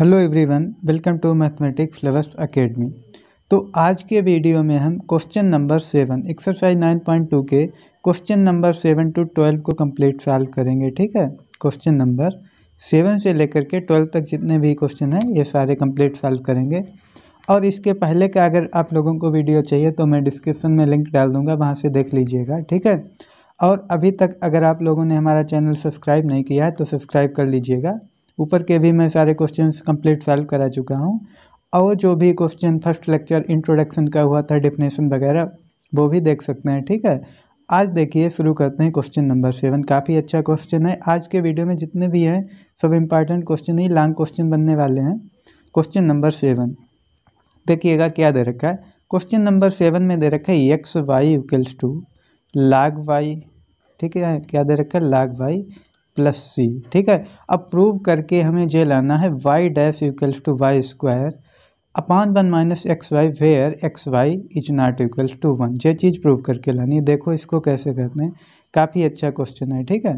hello everyone welcome to mathematics flowers academy तो आज के वीडियो में हम question number seven exercise nine point two के question number seven to twelve को कंप्लीट सॉल्व करेंगे ठीक है क्वेश्चन नंबर सेवन से लेकर के ट्वेल्व तक जितने भी क्वेश्चन हैं ये सारे कंप्लीट सॉल्व करेंगे और इसके पहले का अगर आप लोगों को वीडियो चाहिए तो मैं डिस्क्रिप्शन में लिंक डाल दूँगा वहाँ से देख लीजिएगा ठीक है और अभी तक अगर आप लोगों ने हमारा चैनल सब्सक्राइब नहीं किया है तो सब्सक्राइब कर लीजिएगा ऊपर के भी मैं सारे क्वेश्चंस कंप्लीट सॉल्व करा चुका हूँ और जो भी क्वेश्चन फर्स्ट लेक्चर इंट्रोडक्शन का हुआ था डेफिनेशन वगैरह वो भी देख सकते हैं ठीक है आज देखिए शुरू करते हैं क्वेश्चन नंबर सेवन काफ़ी अच्छा क्वेश्चन है आज के वीडियो में जितने भी हैं सब इम्पॉर्टेंट क्वेश्चन ही लॉन्ग क्वेश्चन बनने वाले हैं क्वेश्चन नंबर सेवन देखिएगा क्या दे रखा है क्वेश्चन नंबर सेवन में दे रखा है x y equals to log y ठीक है क्या दे रखा है लाग वाई प्लस सी ठीक है अब प्रूव करके हमें जो लाना है y dash equals to y square upon one minus x y where x y is not equals to one ये चीज़ प्रूव करके लानी है देखो इसको कैसे करते हैं काफ़ी अच्छा क्वेश्चन है ठीक है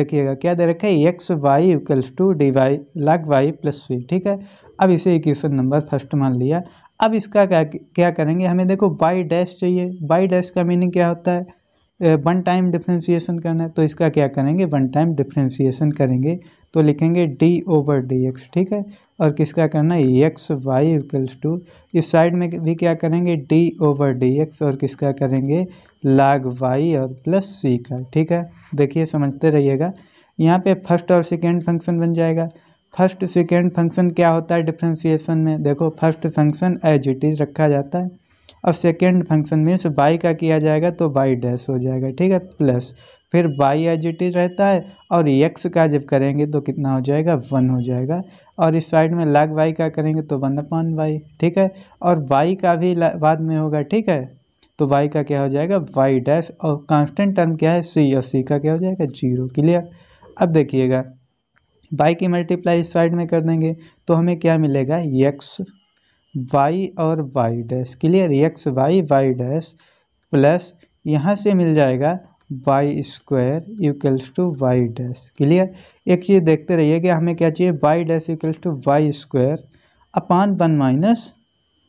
देखिएगा क्या दे रखा है x y equals to d y log y plus c ठीक है अब इसे इक्वेशन नंबर फर्स्ट मान लिया अब इसका क्या क्या करेंगे हमें देखो वाई डैश चाहिए वाई डैश का मीनिंग क्या होता है वन टाइम डिफ्रेंसीसन करना है तो इसका क्या करेंगे वन टाइम डिफ्रेंसीसन करेंगे तो लिखेंगे डी ओवर डी एक्स ठीक है और किसका करना है एक्स वाई इक्वल्स टू इस साइड में भी क्या करेंगे डी ओवर डी एक्स और किसका करेंगे लाग वाई और प्लस सी का ठीक है देखिए समझते रहिएगा यहाँ पे फर्स्ट और सेकेंड फंक्शन बन जाएगा फर्स्ट सेकेंड फंक्शन क्या होता है डिफ्रेंसीसन में देखो first function as it is रखा जाता है अब सेकेंड फंक्शन मीन्स बाई का किया जाएगा तो बाई डैश हो जाएगा ठीक है प्लस फिर बाई एज इट इज रहता है और एक्स का जब करेंगे तो कितना हो जाएगा वन हो जाएगा और इस साइड में लाग बाई का करेंगे तो वन अपान बाई ठीक है और बाई का भी बाद में होगा ठीक है तो वाई का क्या हो जाएगा वाई डैश और कांस्टेंट टर्म क्या है सी और सी का क्या हो जाएगा जीरो क्लियर अब देखिएगा बाई की मल्टीप्लाई इस साइड में कर देंगे तो हमें क्या मिलेगा एक्स वाई और y dash clear x y y dash plus यहाँ से मिल जाएगा y square equals to y dash clear एक चीज़ देखते रहिए कि हमें क्या चाहिए y dash equals to y square upon one minus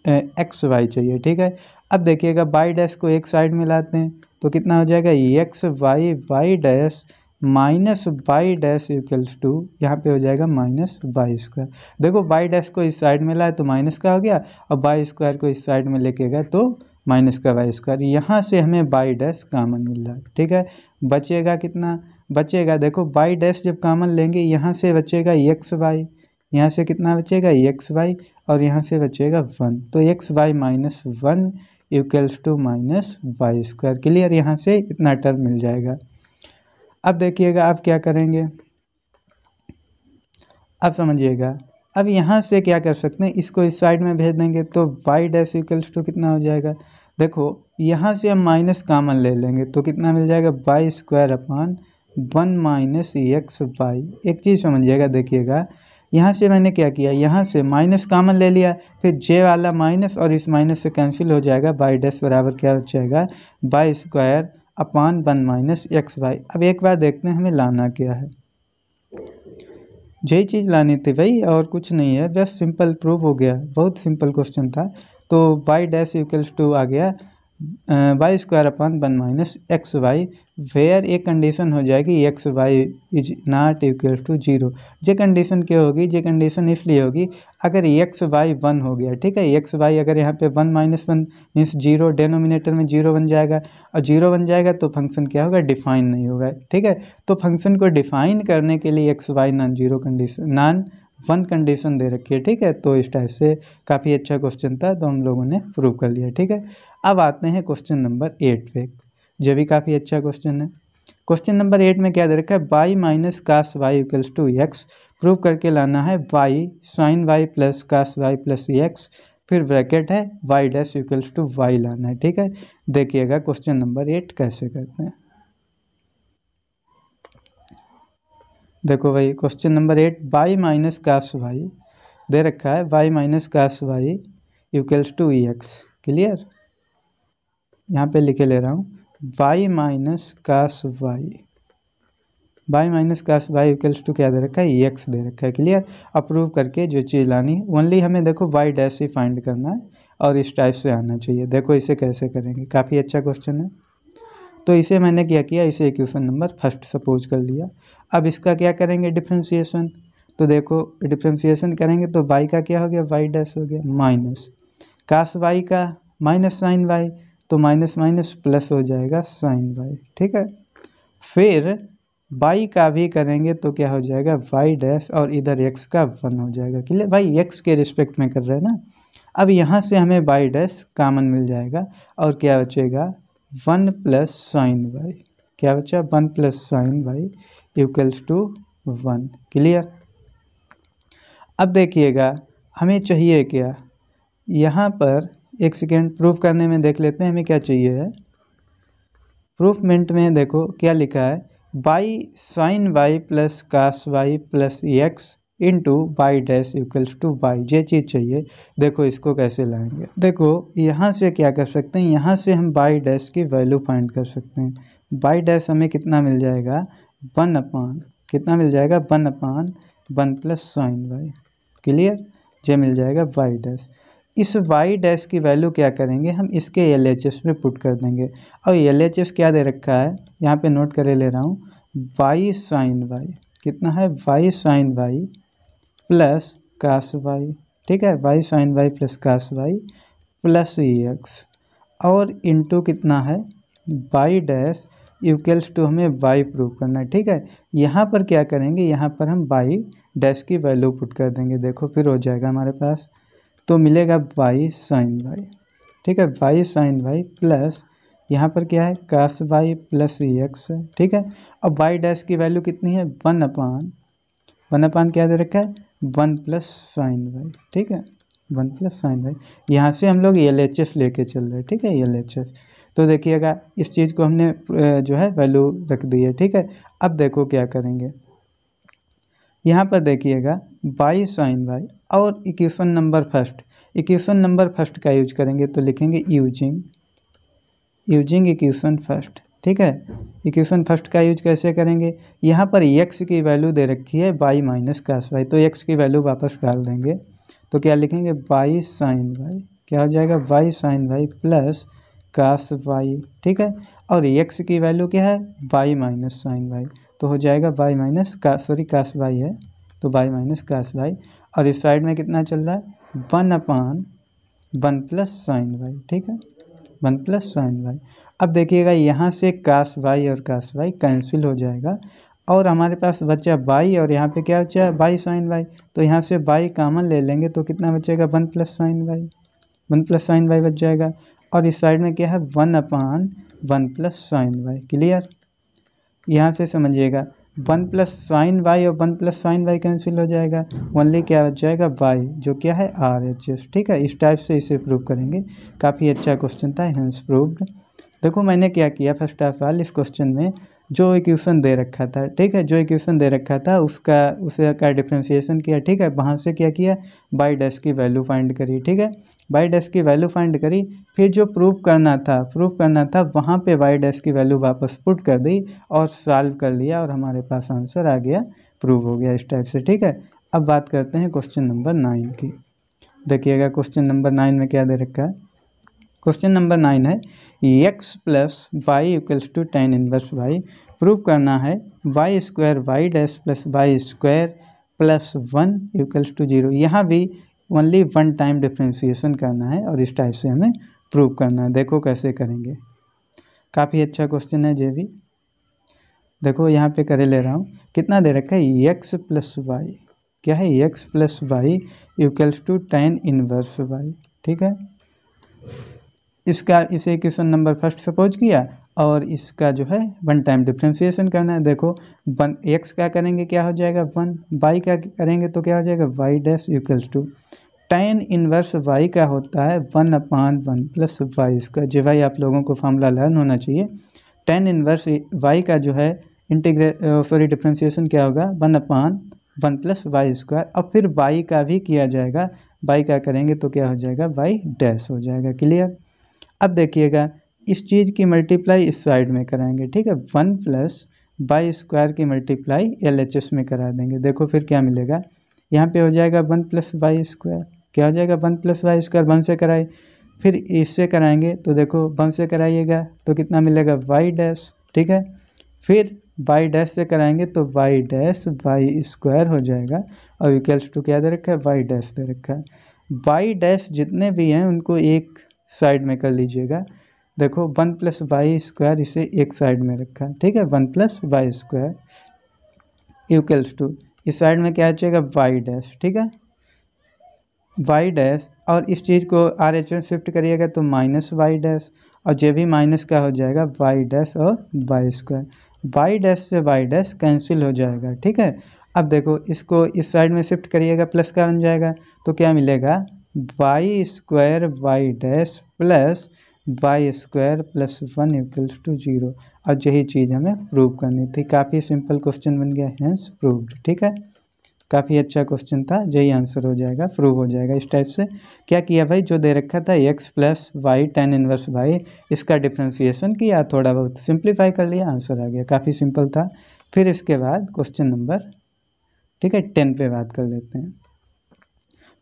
x y चाहिए ठीक है अब देखिएगा वाई डैश को एक साइड में लाते हैं तो कितना हो जाएगा x y y dash minus y dash equals to यहाँ पे हो जाएगा माइनस बाई स्क्वायर देखो बाई डैश को इस साइड में लाए तो माइनस का हो गया और बाई स्क्वायर को इस साइड में लेके गए तो माइनस का बाई स्क्वायर यहाँ से हमें बाई डैश कामन मिल रहा है ठीक है बचेगा कितना बचेगा देखो बाई डैश जब कामन लेंगे यहाँ से बचेगा एक्स बाई यहाँ से कितना बचेगा एक्स बाई और यहाँ से बचेगा वन तो x y minus one equals to minus y square clear यहाँ से इतना टर्म मिल जाएगा अब देखिएगा आप क्या करेंगे अब समझिएगा अब यहाँ से क्या कर सकते हैं इसको इस साइड में भेज देंगे तो वाई डैश इक्वल्स टू कितना हो जाएगा देखो यहाँ से हम माइनस कामन ले लेंगे तो कितना मिल जाएगा y square upon one minus x y एक चीज़ समझिएगा देखिएगा यहाँ से मैंने क्या किया यहाँ से माइनस कामन ले लिया फिर जे वाला माइनस और इस माइनस से कैंसिल हो जाएगा बाई डैश बराबर क्या हो जाएगा y square upon one minus x y अब एक बार देखते हैं हमें लाना क्या है यही चीज़ लानी थी भाई और कुछ नहीं है बस सिंपल प्रूफ हो गया बहुत सिंपल क्वेश्चन था तो बाई डैश इक्वल्स टू आ गया y square upon one minus x y where एक कंडीशन हो जाएगी x y is not equal to zero ये कंडीशन क्या होगी ये कंडीशन इसलिए होगी अगर एक्स वाई वन हो गया ठीक है एक्स वाई अगर यहाँ पे one minus one means zero denominator में जीरो बन जाएगा और जीरो बन जाएगा तो फंक्शन क्या होगा डिफाइन नहीं होगा ठीक है तो फंक्शन को डिफाइन करने के लिए x y non zero condition non one condition दे रखी है ठीक है तो इस टाइप से काफ़ी अच्छा क्वेश्चन था तो हम लोगों ने प्रूव कर लिया ठीक है अब आते हैं क्वेश्चन नंबर एट पे जो भी काफ़ी अच्छा क्वेश्चन है क्वेश्चन नंबर एट में क्या दे रखा है y minus cos y equals to x prove करके लाना है y sin y plus cos y plus x फिर ब्रैकेट है y dash equals to y लाना है ठीक है देखिएगा क्वेश्चन नंबर एट कैसे करते हैं देखो भाई question number eight y minus cos y दे रखा है y minus cos y equals to e x clear यहाँ पे लिखे ले रहा हूँ y minus cos y y minus cos y equals to क्या दे रखा है ई e एक्स दे रखा है क्लियर अप्रूव करके जो चीज़ लानी है ओनली हमें देखो वाई डैश ही फाइंड करना है और इस टाइप से आना चाहिए देखो इसे कैसे करेंगे काफ़ी अच्छा क्वेश्चन है तो इसे मैंने क्या किया इसे इक्वेशन नंबर फर्स्ट सपोज कर लिया अब इसका क्या करेंगे डिफ्रेंसीसन तो देखो डिफ्रेंसीसन करेंगे तो वाई का क्या हो गया वाई डैश हो गया माइनस काश वाई का माइनस साइन वाई तो माइनस माइनस प्लस हो जाएगा साइन वाई ठीक है फिर वाई का भी करेंगे तो क्या हो जाएगा वाई डैश और इधर एक्स का वन हो जाएगा क्लियर भाई एक्स के रिस्पेक्ट में कर रहे हैं ना अब यहाँ से हमें वाई डैश कामन मिल जाएगा और क्या बचेगा वन प्लस साइन वाई क्या बचा one plus sin y equals to one clear अब देखिएगा हमें चाहिए क्या यहाँ पर एक सेकेंड प्रूफ करने में देख लेते हैं हमें क्या चाहिए है प्रूफमेंट में देखो क्या लिखा है y sin y plus cos y plus x into y dash equals to y ये चीज़ चाहिए देखो इसको कैसे लाएंगे देखो यहाँ से क्या कर सकते हैं यहाँ से हम बाई डैश की वैल्यू फाइंड कर सकते हैं बाई डैश हमें कितना मिल जाएगा वन अपान कितना मिल जाएगा one upon one plus sin y clear जो मिल जाएगा वाई डैश इस वाई डैश की वैल्यू क्या करेंगे हम इसके एल एच एस में पुट कर देंगे और एल एच एस क्या दे रखा है यहाँ पे नोट करे ले रहा हूँ वाई साइन वाई कितना है y sin y plus cos y ठीक है y sin y plus cos y plus e x और इंटू कितना है वाई डैश यूकेल्स टू हमें बाई प्रूव करना है ठीक है यहाँ पर क्या करेंगे यहाँ पर हम बाई डैश की वैल्यू पुट कर देंगे देखो फिर हो जाएगा हमारे पास तो मिलेगा बाई साइन बाई ठीक है बाई साइन बाई प्लस यहाँ पर क्या है cos y plus e x ठीक है और बाई डैश की वैल्यू कितनी है वन अपान वन अपान क्या दे रखा है वन प्लस साइन बाई ठीक है वन प्लस साइन बाई यहाँ से हम लोग एल एच एफ लेके चल रहे हैं ठीक है एल एच एफ तो देखिएगा इस चीज़ को हमने जो है वैल्यू रख दी है ठीक है अब देखो क्या करेंगे यहाँ पर देखिएगा बाई साइन बाई और equation number first equation number first का यूज करेंगे तो लिखेंगे यूजिंग यूजिंग इक्वेशन फर्स्ट ठीक है इक्वेशन फर्स्ट का यूज कैसे करेंगे यहाँ पर एक्स की वैल्यू दे रखी है बाई माइनस कैस वाई तो एक्स की वैल्यू वापस डाल देंगे तो क्या लिखेंगे बाई साइन वाई क्या हो जाएगा y sin y plus cos y ठीक है और एक्स की वैल्यू क्या है वाई माइनस साइन वाई तो हो जाएगा वाई माइनस का सॉरी कास वाई है तो वाई माइनस कास वाई और इस साइड में कितना चल रहा है one upon one plus sin y ठीक है वन प्लस साइन वाई अब देखिएगा यहाँ से कास वाई और कास वाई कैंसिल हो जाएगा और हमारे पास बचा बाई और यहाँ पे क्या बचा बाई साइन वाई तो यहाँ से बाई कामन ले लेंगे तो कितना बचेगा one plus sin y one plus sin y बच जाएगा और इस साइड में क्या है one upon one plus sin y clear यहाँ से समझिएगा वन प्लस साइन वाई और one plus sin y cancel हो जाएगा ओनली क्या बच जाएगा वाई जो क्या है आर एच एस ठीक है इस टाइप से इसे प्रूव करेंगे काफ़ी अच्छा क्वेश्चन था हैंस प्रूव्ड देखो मैंने क्या किया फर्स्ट ऑफ ऑल इस क्वेश्चन में जो इक्वेशन दे रखा था ठीक है जो इक्वेशन दे रखा था उसका उसका डिफ्रेंशिएशन किया ठीक है वहाँ से क्या किया बाई डैश की वैल्यू फाइंड करी ठीक है वाई डैश की वैल्यू फाइंड करी फिर जो प्रूफ करना था प्रूफ करना था वहाँ पे वाई डैश की वैल्यू वापस पुट कर दी और सॉल्व कर लिया और हमारे पास आंसर आ गया प्रूव हो गया इस टाइप से ठीक है अब बात करते हैं क्वेश्चन नंबर नाइन की देखिएगा क्वेश्चन नंबर नाइन में क्या दे रखा है क्वेश्चन नंबर नाइन है x plus y equals to tan inverse y prove करना है y square y dash plus y square plus one equals to zero यहाँ भी ओनली वन टाइम डिफ्रेंसीसन करना है और इस टाइप से हमें प्रूव करना है देखो कैसे करेंगे काफ़ी अच्छा क्वेश्चन है ये भी देखो यहाँ पे करे ले रहा हूँ कितना दे रखा है एक्स प्लस वाई क्या है x plus y equals to tan inverse y ठीक है इसका इसे क्वेश्चन नंबर फर्स्ट से पहुँच गया और इसका जो है वन टाइम डिफ्रेंसीसन करना है देखो वन एक्स का करेंगे क्या हो जाएगा वन वाई का करेंगे तो क्या हो जाएगा y dash equals to tan inverse y का होता है one upon one plus y square जो भाई आप लोगों को फार्मूला लर्न होना चाहिए टेन इनवर्स वाई का जो है इंटीग्रे सॉरी डिफ्रेंसीसन क्या होगा one upon one plus y square अब फिर वाई का भी किया जाएगा वाई का करेंगे तो क्या हो जाएगा वाई डैश हो जाएगा क्लियर अब देखिएगा इस चीज़ की मल्टीप्लाई इस साइड में कराएंगे ठीक है वन प्लस बाई स्क्वायर की मल्टीप्लाई एल एच एस में करा देंगे देखो फिर क्या मिलेगा यहाँ पे हो जाएगा वन प्लस बाई स्क्वायर क्या हो जाएगा one plus y square one से कराए फिर इससे कराएंगे तो देखो वन से कराइएगा तो कितना मिलेगा वाई डैश ठीक है फिर बाई डैश से कराएंगे तो वाई डैश बाई स्क्वायर हो जाएगा और इक्वल्स टू क्या दे रखा है वाई डैश दे रखा है बाई डैश जितने भी हैं उनको एक साइड में कर लीजिएगा देखो वन प्लस वाई स्क्वायर इसे एक साइड में रखा ठीक है one plus y square equals to इस साइड में क्या जाएगा वाई डैश ठीक है वाई डैश और इस चीज़ को आर एच में शिफ्ट करिएगा तो माइनस वाई डैश और जो भी माइनस का हो जाएगा वाई डैश और वाई स्क्वायर वाई डैश से वाई डैश कैंसिल हो जाएगा ठीक है अब देखो इसको इस साइड में शिफ्ट करिएगा प्लस का बन जाएगा तो क्या मिलेगा y square y dash plus y square plus one equals to zero और यही चीज़ हमें प्रूव करनी थी काफ़ी सिंपल क्वेश्चन बन गया हैंस प्रूव्ड ठीक है काफ़ी अच्छा क्वेश्चन था यही आंसर हो जाएगा प्रूव हो जाएगा इस टाइप से क्या किया भाई जो दे रखा था x plus y tan inverse y इसका डिफ्रेंसीसन किया थोड़ा बहुत सिंप्लीफाई कर लिया आंसर आ गया काफ़ी सिंपल था फिर इसके बाद क्वेश्चन नंबर ठीक है टेन पे बात कर लेते हैं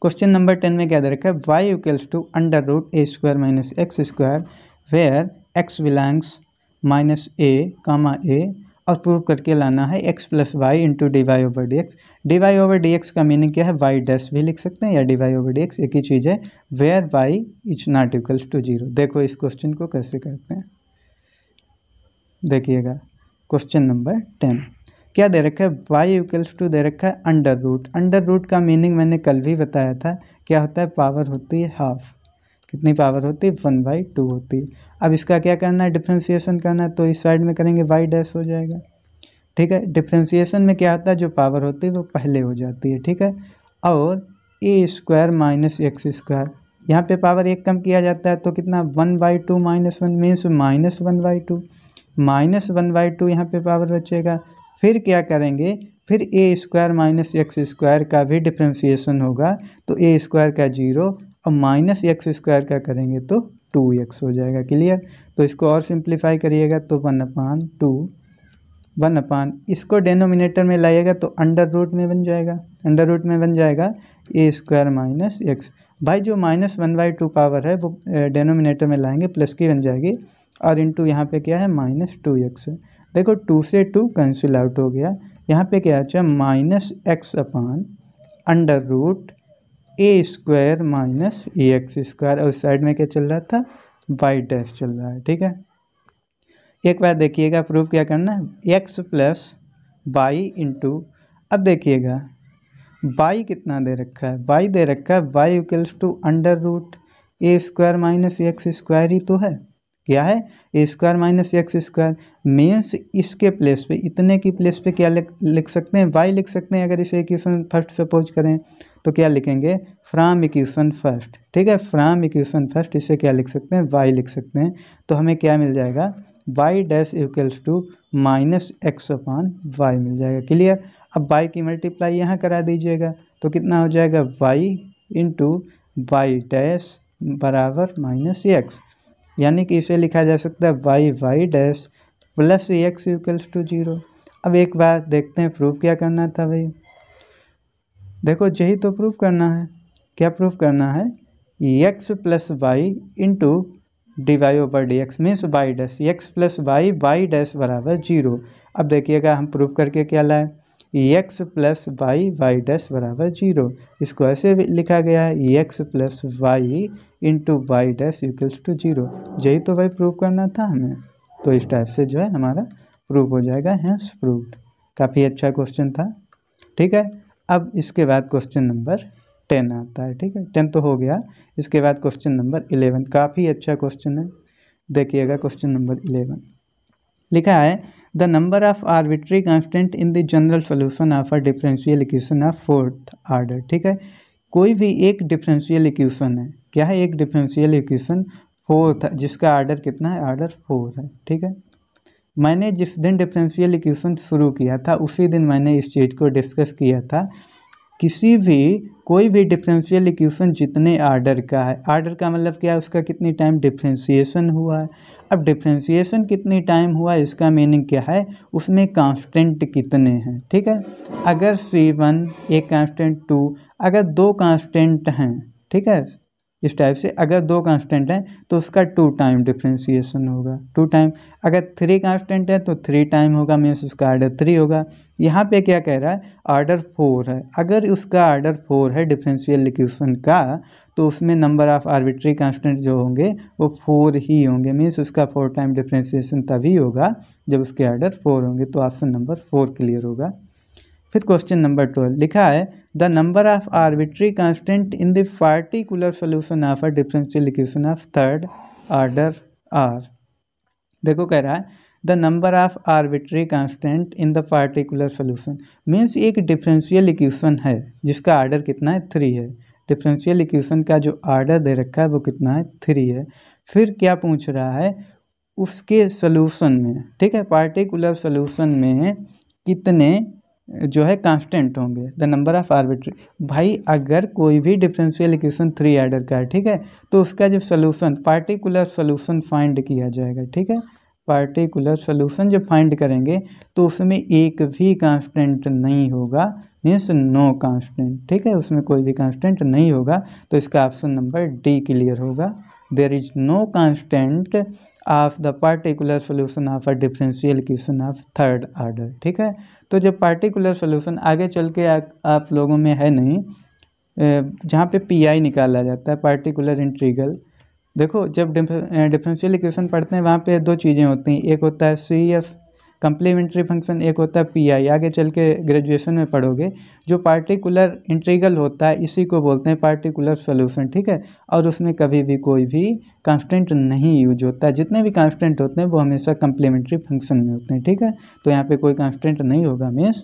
क्वेश्चन नंबर टेन में क्या दे रखा है y equals to under root a square minus x square where x belongs minus a comma a और प्रूव करके लाना है x plus y into d y over d x d y over d x का meaning क्या है y dash भी लिख सकते हैं या d y over d x एक ही चीज़ है where y is not equals to zero देखो इस क्वेश्चन को कैसे करते हैं देखिएगा क्वेश्चन नंबर टेन क्या दे रखा है वाई इक्वल्स टू दे रखा है अंडर रूट अंडर रूट का मीनिंग मैंने कल भी बताया था क्या होता है पावर होती है हाफ कितनी पावर होती है वन बाई टू होती है अब इसका क्या करना है डिफ्रेंसीसन करना है तो इस साइड में करेंगे वाई डैश हो जाएगा ठीक है डिफ्रेंसीसन में क्या होता है जो पावर होती है वो पहले हो जाती है ठीक है और a square minus x square यहाँ पर पावर एक कम किया जाता है तो कितना one by two minus one means minus one by two minus one by two यहाँ पर पावर बचेगा फिर क्या करेंगे फिर a square minus x square का भी डिफ्रेंसीसन होगा तो ए स्क्वायर का जीरो और माइनस एक्स स्क्वायर का करेंगे तो टू एक्स हो जाएगा क्लियर तो इसको और सिंप्लीफाई करिएगा तो one upon two one upon इसको डेनोमिनेटर में लाइएगा तो अंडर रूट में बन जाएगा अंडर रूट में बन जाएगा ए स्क्वायर माइनस एक्स भाई जो minus one by two power है वो डेनोमिनेटर में लाएंगे प्लस की बन जाएगी और टू यहाँ पे क्या है माइनस टू एक्स देखो टू से टू कैंसिल आउट हो गया यहाँ पे क्या आ minus x upon under root a square minus a x square और उस साइड में क्या चल रहा था वाई डैश चल रहा है ठीक है एक बार देखिएगा प्रूफ क्या करना है एक्स प्लस बाई इंटू अब देखिएगा बाई कितना दे रखा है बाई दे रखा है y equals to under root a square minus x square ही तो है क्या है square minus x square means इसके प्लेस पे इतने की प्लेस पे क्या लिख सकते हैं वाई लिख सकते हैं अगर इसे इक्वेशन फर्स्ट सपोज करें तो क्या लिखेंगे फ्राम इक्वेशन फर्स्ट ठीक है फ्राम इक्वेशन फर्स्ट इसे क्या लिख सकते हैं वाई लिख सकते हैं तो हमें क्या मिल जाएगा y dash equals to minus x upon y मिल जाएगा क्लियर अब वाई की मल्टीप्लाई यहाँ करा दीजिएगा तो कितना हो जाएगा वाई इंटू वाई डैश बराबर माइनस एक्स यानी कि इसे लिखा जा सकता है y y dash plus x equals to zero अब एक बार देखते हैं प्रूफ क्या करना था भाई देखो यही तो प्रूफ करना है क्या प्रूफ करना है x plus y into d y over d x means y dash x plus y y dash बराबर जीरो अब देखिएगा हम प्रूफ करके क्या लाए x plus y y dash बराबर जीरो इसको ऐसे लिखा गया है x plus y into y dash equals to zero यही तो भाई प्रूव करना था हमें तो इस टाइप से जो है हमारा प्रूव हो जाएगा हैंस प्रूव्ड काफ़ी अच्छा क्वेश्चन था ठीक है अब इसके बाद क्वेश्चन नंबर टेन आता है ठीक है टेन तो हो गया इसके बाद क्वेश्चन नंबर इलेवन काफ़ी अच्छा क्वेश्चन है देखिएगा क्वेश्चन नंबर इलेवन लिखा है the number of arbitrary constant in the general solution of a differential equation of fourth order ठीक है कोई भी एक डिफरेंशियल इक्वेशन है क्या है एक डिफरेंशियल इक्वेशन फोर था जिसका आर्डर कितना है आर्डर फोर है ठीक है मैंने जिस दिन डिफरेंशियल इक्वेशन शुरू किया था उसी दिन मैंने इस चीज़ को डिस्कस किया था किसी भी कोई भी डिफरेंशियल इक्वेशन जितने आर्डर का है आर्डर का मतलब क्या है उसका कितनी टाइम डिफरेंशिएशन हुआ है अब डिफरेंशिएशन कितनी टाइम हुआ है इसका मीनिंग क्या है उसमें कांस्टेंट कितने हैं ठीक है अगर सी वन एक कांस्टेंट टू अगर दो कांस्टेंट हैं ठीक है इस टाइप से अगर दो कांस्टेंट हैं तो उसका टू टाइम डिफ्रेंसीसन होगा टू टाइम अगर थ्री कांस्टेंट है तो थ्री टाइम होगा मीन्स उसका आर्डर थ्री होगा यहाँ पे क्या कह रहा है आर्डर फोर है अगर उसका आर्डर फोर है डिफ्रेंशियल इक्वेशन का तो उसमें नंबर ऑफ आर्बिट्री कांस्टेंट जो होंगे वो फोर ही होंगे मीन्स उसका फोर टाइम डिफ्रेंशिएशन तभी होगा जब उसके आर्डर फोर होंगे तो ऑप्शन नंबर फोर क्लियर होगा फिर क्वेश्चन नंबर ट्वेल्व लिखा है the number of arbitrary constant in the particular solution of a differential equation of third order are देखो कह रहा है the number of arbitrary constant in the particular solution means एक differential equation है जिसका order कितना है थ्री है डिफरेंशियल इक्वेशन का जो आर्डर दे रखा है वो कितना है थ्री है फिर क्या पूछ रहा है उसके सोल्यूशन में ठीक है पार्टिकुलर सोल्यूशन में कितने जो है कांस्टेंट होंगे द नंबर ऑफ आर्बिट्री भाई अगर कोई भी डिफरेंशियल इक्वेशन थ्री एडर का है ठीक है तो उसका जो सोल्यूशन पार्टिकुलर सोल्यूशन फाइंड किया जाएगा ठीक है पार्टिकुलर सोल्यूशन जब फाइंड करेंगे तो उसमें एक भी कांस्टेंट नहीं होगा मीन्स नो कांस्टेंट ठीक है उसमें कोई भी कांस्टेंट नहीं होगा तो इसका ऑप्शन नंबर डी क्लियर होगा there is no constant of the particular solution of a differential equation of third order ठीक है तो जब पार्टिकुलर सोल्यूशन आगे चल के आ, आप लोगों में है नहीं जहाँ पे पीआई निकाला जाता है पार्टिकुलर इंट्रीगल देखो जब डिफरेंशियल इक्वेशन पढ़ते हैं वहाँ पे दो चीज़ें होती हैं एक होता है सी एफ कंप्लीमेंट्री फंक्शन एक होता है पीआई आगे चल के ग्रेजुएशन में पढ़ोगे जो पार्टिकुलर इंट्रीगल होता है इसी को बोलते हैं पार्टिकुलर सोल्यूशन ठीक है और उसमें कभी भी कोई भी कांस्टेंट नहीं यूज होता है जितने भी कांस्टेंट होते हैं वो हमेशा कंप्लीमेंट्री फंक्शन में होते हैं ठीक है तो यहाँ पर कोई कांस्टेंट नहीं होगा means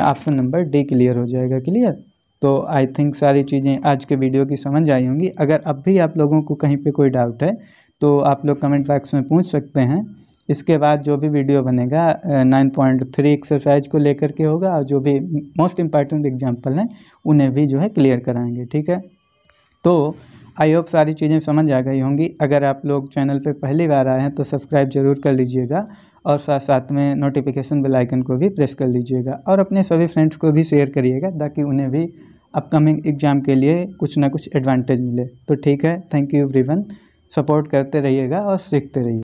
option number D clear हो जाएगा क्लियर तो आई थिंक सारी चीज़ें आज के वीडियो की समझ आई होंगी अगर अब भी आप लोगों को कहीं पर कोई डाउट है तो आप लोग कमेंट बॉक्स में पूछ सकते हैं इसके बाद जो भी वीडियो बनेगा नाइन पॉइंट थ्री एक्सरसाइज को लेकर के होगा और जो भी मोस्ट इम्पॉर्टेंट एग्जाम्पल हैं उन्हें भी जो है क्लियर कराएंगे ठीक है तो आई होप सारी चीज़ें समझ आ गई होंगी अगर आप लोग चैनल पे पहली बार आए हैं तो सब्सक्राइब जरूर कर लीजिएगा और साथ साथ में नोटिफिकेशन बेल आइकन को भी प्रेस कर लीजिएगा और अपने सभी फ्रेंड्स को भी शेयर करिएगा ताकि उन्हें भी अपकमिंग एग्ज़ाम के लिए कुछ ना कुछ एडवांटेज मिले तो ठीक है थैंक यू एवरीवन सपोर्ट करते रहिएगा और सीखते रहिए